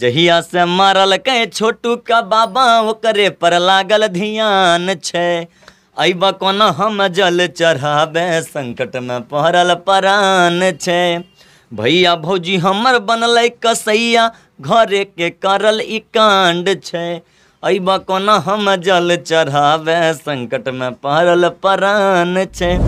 जहिया से मारल के छोटू का बाबा ओकरे पर लागल ध्यान छे अब कोन हम जल चढ़ाबे संकट में पहरल परान छे भैया भौजी हमर बनल कसैया घरे के करल इ कांड छे अब कोन हम जल चढ़ाबे संकट में पहरल परान छे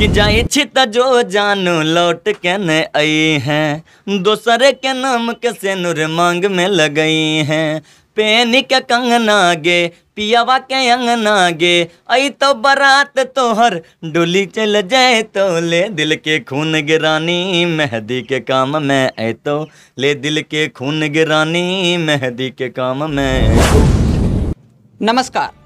कि जाए छित जो जान लौट के न आई हैं दूसरे के नाम के सेनुर मांग में लगई हैं पेन के कंगना गे पियावा के अंगना गे आई तो बरात तोहर डोली चल जाए तो ले दिल के खून गिरानी मेहंदी के काम में ऐ तो ले दिल के खून गिरानी मेहंदी के काम में तो। नमस्कार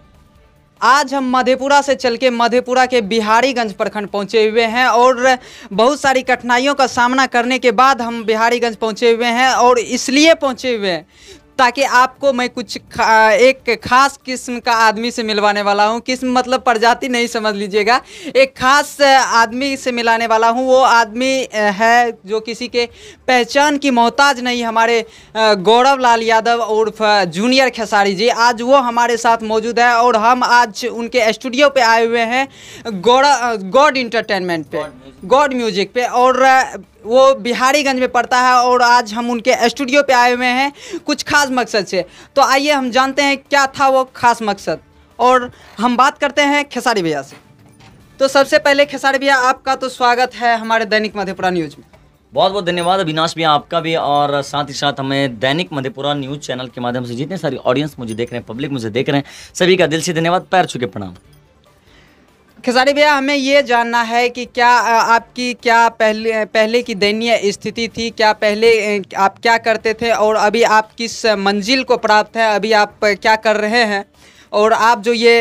आज हम मधेपुरा से चल के मधेपुरा के बिहारीगंज प्रखंड पहुंचे हुए हैं और बहुत सारी कठिनाइयों का सामना करने के बाद हम बिहारीगंज पहुंचे हुए हैं और इसलिए पहुंचे हुए हैं ताकि आपको मैं कुछ खा, एक खास किस्म का आदमी से मिलवाने वाला हूँ किस्म मतलब प्रजाति नहीं समझ लीजिएगा एक खास आदमी से मिलाने वाला हूँ वो आदमी है जो किसी के पहचान की मोहताज नहीं हमारे गौरव लाल यादव उर्फ जूनियर खेसारी जी आज वो हमारे साथ मौजूद है और हम आज उनके स्टूडियो पे आए हुए हैं गौड़ गॉड इंटरटेनमेंट पे गॉड म्यूजिक पे और वो बिहारीगंज में पड़ता है और आज हम उनके स्टूडियो पे आए हुए हैं कुछ खास मकसद से तो आइए हम जानते हैं क्या था वो खास मकसद और हम बात करते हैं खेसारी भैया से तो सबसे पहले खेसारी भैया आपका तो स्वागत है हमारे दैनिक मधेपुरा न्यूज़ में बहुत बहुत धन्यवाद अविनाश भैया आपका भी और साथ ही साथ हमें दैनिक मधेपुरा न्यूज़ चैनल के माध्यम से जितने सारी ऑडियंस मुझे देख रहे हैं पब्लिक मुझे देख रहे हैं सभी का दिल से धन्यवाद पैर छुके प्रणाम खेसारी भैया हमें ये जानना है कि क्या आपकी क्या पहले पहले की दयनीय स्थिति थी क्या पहले आप क्या करते थे और अभी आप किस मंजिल को प्राप्त है अभी आप क्या कर रहे हैं और आप जो ये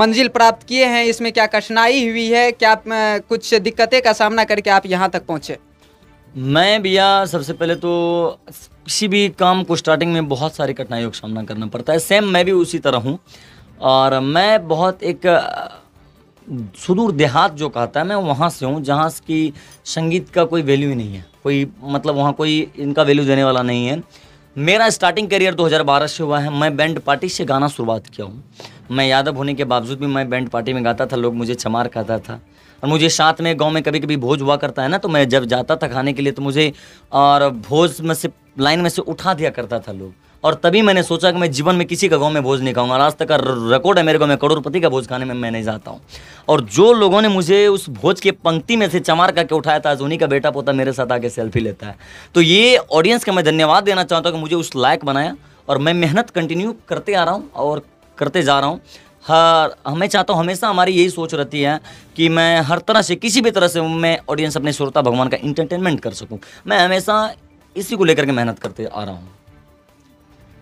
मंजिल प्राप्त किए हैं इसमें क्या कठिनाई हुई है क्या कुछ दिक्कतें का सामना करके आप यहाँ तक पहुँचे मैं भैया सबसे पहले तो किसी भी काम को स्टार्टिंग में बहुत सारी कठिनाइयों का सामना करना पड़ता है सेम मैं भी उसी तरह हूँ और मैं बहुत एक सुदूर देहात जो कहता है मैं वहाँ से हूँ जहाँ की संगीत का कोई वैल्यू ही नहीं है कोई मतलब वहाँ कोई इनका वैल्यू देने वाला नहीं है मेरा स्टार्टिंग करियर 2012 से हुआ है मैं बैंड पार्टी से गाना शुरुआत किया हूँ मैं यादव होने के बावजूद भी मैं बैंड पार्टी में गाता था लोग मुझे चमार कहता था और मुझे साथ में गांव में कभी कभी भोज हुआ करता है ना तो मैं जब जाता था खाने के लिए तो मुझे और भोज में से लाइन में से उठा दिया करता था लोग और तभी मैंने सोचा कि मैं जीवन में किसी का गाँव में भोज नहीं खाऊंगा आज तक का रिकॉर्ड है मेरे को मैं करोड़पति का भोज खाने में मैं नहीं जाता हूँ और जो लोगों ने मुझे उस भोज के पंक्ति में से चमार करके उठाया था आज उन्हीं का बेटा पोता मेरे साथ आके सेल्फी लेता है तो ये ऑडियंस का मैं धन्यवाद देना चाहता हूँ कि मुझे उस लायक बनाया और मैं मेहनत कंटिन्यू करते आ रहा हूँ और करते जा रहा हूँ हर हमें चाहता हूँ हमेशा हमारी यही सोच रहती है कि मैं हर तरह से किसी भी तरह से मैं ऑडियंस अपने श्रोता भगवान का इंटरटेनमेंट कर सकूँ मैं हमेशा इसी को लेकर के मेहनत करते आ रहा हूँ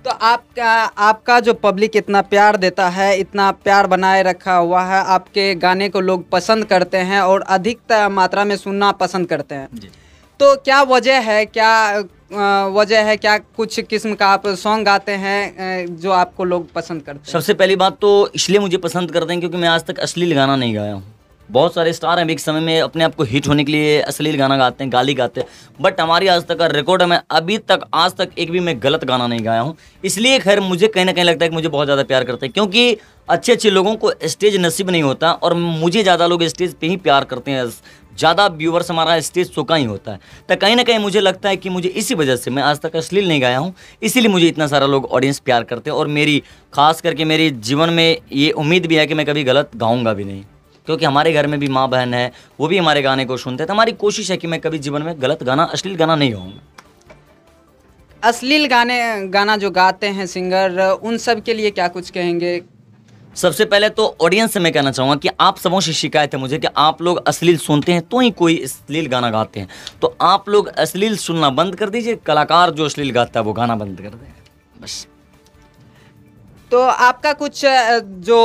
तो आपका आपका जो पब्लिक इतना प्यार देता है इतना प्यार बनाए रखा हुआ है आपके गाने को लोग पसंद करते हैं और अधिकतर मात्रा में सुनना पसंद करते हैं तो क्या वजह है क्या वजह है क्या कुछ किस्म का आप सॉन्ग गाते हैं जो आपको लोग पसंद करते हैं सबसे पहली बात तो इसलिए मुझे पसंद करते हैं क्योंकि मैं आज तक असली गाना नहीं गाया हूँ बहुत सारे स्टार हैं एक समय में अपने आप को हिट होने के लिए अश्लील गाना गाते हैं गाली गाते हैं बट हमारी आज तक का रिकॉर्ड है मैं अभी तक आज तक एक भी मैं गलत गाना नहीं गाया हूँ इसलिए खैर मुझे कहीं ना कहीं लगता है कि मुझे बहुत ज़्यादा प्यार करते हैं क्योंकि अच्छे अच्छे लोगों को स्टेज नसीब नहीं होता और मुझे ज़्यादा लोग स्टेज पर ही प्यार करते हैं ज़्यादा व्यूवर्स हमारा स्टेज शो ही होता है तो कहीं ना कहीं मुझे लगता है कि मुझे इसी वजह से मैं आज तक अश्लील नहीं गाया हूँ इसीलिए मुझे इतना सारा लोग ऑडियंस प्यार करते हैं और मेरी खास करके मेरे जीवन में ये उम्मीद भी है कि मैं कभी गलत गाऊँगा भी नहीं क्योंकि हमारे घर में भी माँ बहन है वो भी हमारे गाने को सुनते हैं तो हमारी कोशिश है कि मैं कभी जीवन में गलत गाना अश्लील गाना नहीं गाऊंगा अश्लील गाने गाना जो गाते हैं सिंगर उन सब के लिए क्या कुछ कहेंगे सबसे पहले तो ऑडियंस से मैं कहना चाहूँगा कि आप सबों से शिकायत है मुझे कि आप लोग अश्लील सुनते हैं तो ही कोई अश्लील गाना गाते हैं तो आप लोग अश्लील सुनना बंद कर दीजिए कलाकार जो अश्लील गाता है वो गाना बंद कर दें बस तो आपका कुछ जो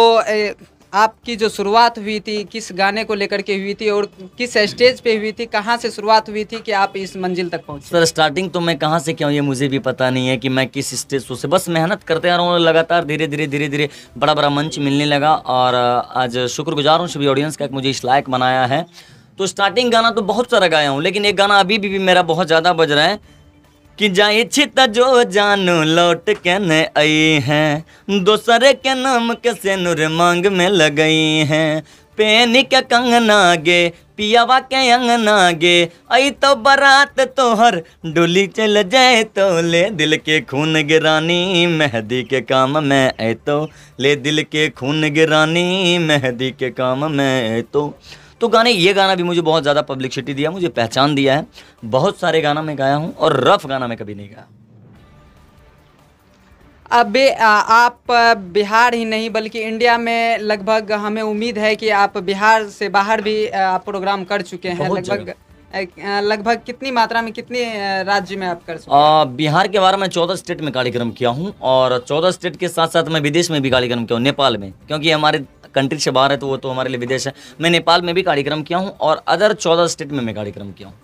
आपकी जो शुरुआत हुई थी किस गाने को लेकर के हुई थी और किस स्टेज पे हुई थी कहाँ से शुरुआत हुई थी कि आप इस मंजिल तक पहुँचे सर स्टार्टिंग तो मैं कहाँ से क्यों ये मुझे भी पता नहीं है कि मैं किस स्टेज से बस मेहनत करते आ रहा हूँ लगातार धीरे धीरे धीरे धीरे बड़ा बड़ा मंच मिलने लगा और आज शुक्रगुजार हूँ सभी ऑडियंस का मुझे इस लायक बनाया है तो स्टार्टिंग गाना तो बहुत सारा गाया हूँ लेकिन एक गाना अभी भी, भी मेरा बहुत ज़्यादा बज रहा है कि जाई छित जो जानू लौट के न आई हैं दोसरे के नाम के सेनुर मांग में लगई हैं पेन के कंगना गे पियावा के अंगना गे आई तो बरात तोहर डोली चल जाए तो ले दिल के खून गिरानी मेहंदी के काम में ऐ तो ले दिल के खून गिरानी मेहंदी के काम में ऐ तो तो गाने ये गाना भी मुझे बहुत ज़्यादा पब्लिकसिटी दिया मुझे पहचान दिया है बहुत सारे गाना मैं गाया हूँ और रफ गाना मैं कभी नहीं गाया अब आप बिहार ही नहीं बल्कि इंडिया में लगभग हमें उम्मीद है कि आप बिहार से बाहर भी आप प्रोग्राम कर चुके हैं लगभग लगभग कितनी मात्रा में कितने राज्य में आप कर सकते बिहार के बारे में चौदह स्टेट में कार्यक्रम किया हूँ और चौदह स्टेट के साथ साथ मैं विदेश में भी कार्यक्रम किया हूँ नेपाल में क्योंकि हमारे कंट्री से बाहर है तो वो तो हमारे लिए विदेश है मैं नेपाल में भी कार्यक्रम किया हूँ और अदर चौदह स्टेट में मैं कार्यक्रम किया हूँ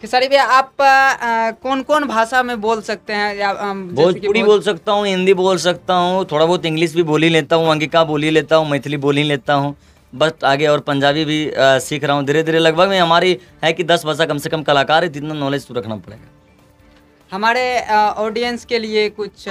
खेसारी भैया आप आ, कौन कौन भाषा में बोल सकते हैं या भोजपुरी बोल, बोल सकता हूँ हिंदी बोल सकता हूँ थोड़ा बहुत इंग्लिश भी बोल ही लेता हूँ अंगिका बोल ही लेता हूँ मैथिली बोल ही लेता हूँ बस आगे और पंजाबी भी आ, सीख रहा हूँ धीरे धीरे लगभग में हमारी है कि दस भाषा कम से कम कलाकार है जितना नॉलेज तो रखना पड़ेगा हमारे ऑडियंस के लिए कुछ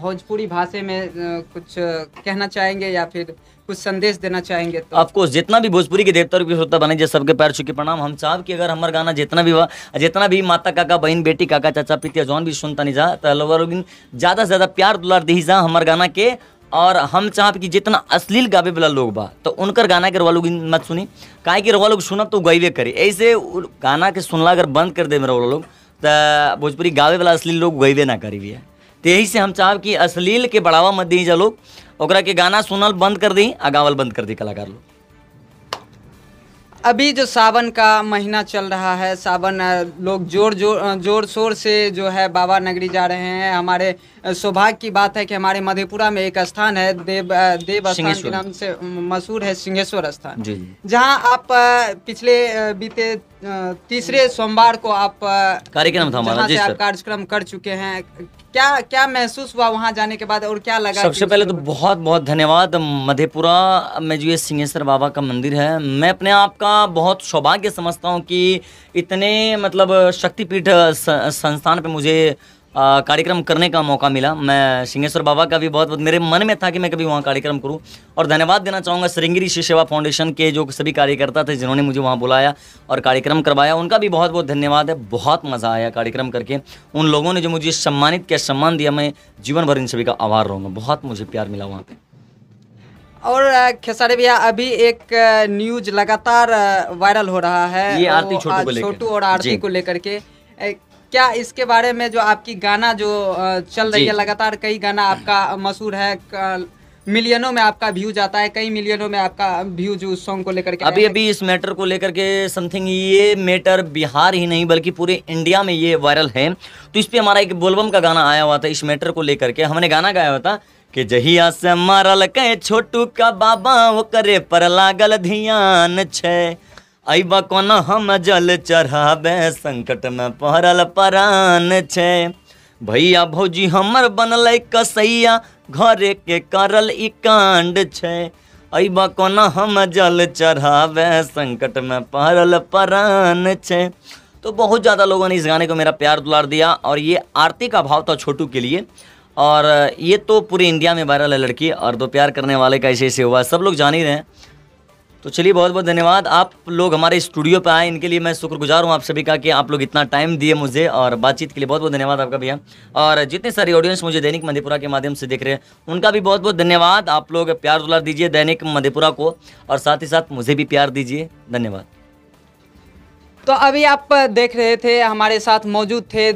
भोजपुरी भाषा में कुछ कहना चाहेंगे या फिर कुछ संदेश देना चाहेंगे तो आपको जितना भी भोजपुरी के देवता और श्रोता बने जैसे सबके पैर चुके प्रणाम हम चाहब कि अगर हमारा गाना जितना भी हुआ जितना भी माता काका बहन बेटी काका चाचा पिता जौन भी सुनता नहीं जा तो ज़्यादा से ज़्यादा प्यार दुलार दी जा हमारे गाना के और हम चाहब कि जितना अश्लील गावे वाला लोग बा तो उनकर गाना के रवा लोग मत सुनी काहे कि रवा लोग सुनब तो गैबे करे ऐसे गाना के सुनला अगर बंद कर दे रवा लोग तो भोजपुरी गावे वाला अश्लील लोग गैबे ना करी भी है तो यही से हम चाहब कि अश्लील के बढ़ावा मत दी जा लोग ओकरा के गाना सुनल बंद कर दी आ गावल बंद कर दी कलाकार लोग अभी जो सावन का महीना चल रहा है सावन लोग जोर जोर जोर शोर से जो है बाबा नगरी जा रहे हैं हमारे सौभाग्य की बात है कि हमारे मधेपुरा में एक स्थान है देव देव स्थान के नाम से मशहूर है सिंहेश्वर स्थान जहाँ आप पिछले बीते तीसरे सोमवार को आप कार्यक्रम था हमारा जी कार्यक्रम कर चुके हैं क्या क्या महसूस हुआ वहाँ जाने के बाद और क्या लगा सबसे पहले तो बहुत बहुत धन्यवाद मधेपुरा में जो ये सिंहेश्वर बाबा का मंदिर है मैं अपने आप का बहुत सौभाग्य समझता हूँ कि इतने मतलब शक्तिपीठ संस्थान पे मुझे कार्यक्रम करने का मौका मिला मैं सिंहेश्वर बाबा का भी बहुत बहुत मेरे मन में था कि मैं कभी वहाँ कार्यक्रम करूँ और धन्यवाद देना चाहूँगा श्रृंगिरी शिव सेवा फाउंडेशन के जो सभी कार्यकर्ता थे जिन्होंने मुझे वहाँ बुलाया और कार्यक्रम करवाया उनका भी बहुत बहुत धन्यवाद है बहुत मज़ा आया कार्यक्रम करके उन लोगों ने जो मुझे सम्मानित किया सम्मान दिया मैं जीवन भर इन सभी का आभार रहूँगा बहुत मुझे प्यार मिला वहाँ पर और खेसारी भैया अभी एक न्यूज लगातार वायरल हो रहा है ये आरती छोटू को लेकर छोटू और आरती को लेकर के क्या इसके बारे में जो आपकी गाना जो चल रही है लगातार कई गाना हम्म। आपका मशहूर है मिलियनों में आपका व्यू जाता है कई मिलियनों में आपका व्यू जो उस सॉन्ग को लेकर के अभी अभी इस मैटर को लेकर के समथिंग ये मैटर बिहार ही नहीं बल्कि पूरे इंडिया में ये वायरल है तो इस पर हमारा एक बोलबम का गाना आया हुआ था इस मैटर को लेकर के हमने गाना गाया हुआ था कि जहिया से मारल के छोटू का बाबा वो करे पर लागल ध्यान छे अबा कोनो हम जल चढ़ाबे संकट में पहरल परान छे भैया भौजी हमर बनल कसैया घरे के करल इ कांड छे अबा कोनो हम जल चढ़ाबे संकट में पहरल परान छे तो बहुत ज़्यादा लोगों ने इस गाने को मेरा प्यार दुलार दिया और ये आरती का भाव था छोटू के लिए और ये तो पूरे इंडिया में वायरल है लड़की और दो प्यार करने वाले का ऐसे ऐसे हुआ सब लोग जान ही रहे हैं तो चलिए बहुत बहुत धन्यवाद आप लोग हमारे स्टूडियो पर आए इनके लिए मैं शुक्रगुजार हूँ आप सभी का कि आप लोग इतना टाइम दिए मुझे और बातचीत के लिए बहुत बहुत धन्यवाद आपका भैया और जितने सारे ऑडियंस मुझे दैनिक मधेपुरा के माध्यम से देख रहे हैं उनका भी बहुत बहुत धन्यवाद आप लोग प्यार दुलार दीजिए दैनिक मधेपुरा को और साथ ही साथ मुझे भी प्यार दीजिए धन्यवाद तो अभी आप देख रहे थे हमारे साथ मौजूद थे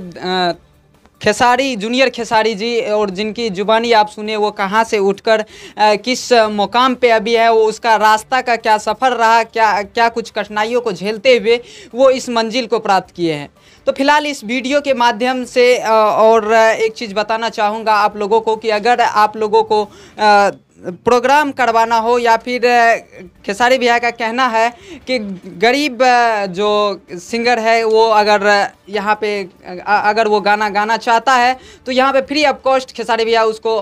खेसारी जूनियर खेसारी जी और जिनकी जुबानी आप सुने वो कहाँ से उठकर किस मुकाम पे अभी है वो उसका रास्ता का क्या सफ़र रहा क्या क्या कुछ कठिनाइयों को झेलते हुए वो इस मंजिल को प्राप्त किए हैं तो फिलहाल इस वीडियो के माध्यम से और एक चीज़ बताना चाहूँगा आप लोगों को कि अगर आप लोगों को प्रोग्राम करवाना हो या फिर खेसारी भैया का कहना है कि गरीब जो सिंगर है वो अगर यहाँ पे अगर वो गाना गाना चाहता है तो यहाँ पे फ्री ऑफ कॉस्ट खेसारी भैया उसको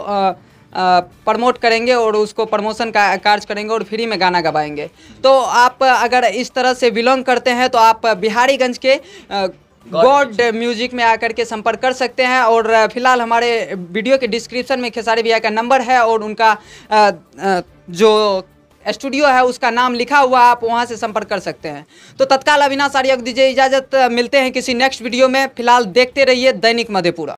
प्रमोट करेंगे और उसको प्रमोशन का कार्य करेंगे और फ्री में गाना गवाएंगे तो आप अगर इस तरह से बिलोंग करते हैं तो आप बिहारीगंज के गॉड म्यूजिक uh, में आकर के संपर्क कर सकते हैं और uh, फिलहाल हमारे वीडियो के डिस्क्रिप्शन में खेसारी भैया का नंबर है और उनका uh, जो स्टूडियो है उसका नाम लिखा हुआ आप वहाँ से संपर्क कर सकते हैं तो तत्काल अविनाश आर्य दीजिए इजाज़त मिलते हैं किसी नेक्स्ट वीडियो में फिलहाल देखते रहिए दैनिक मधेपुरा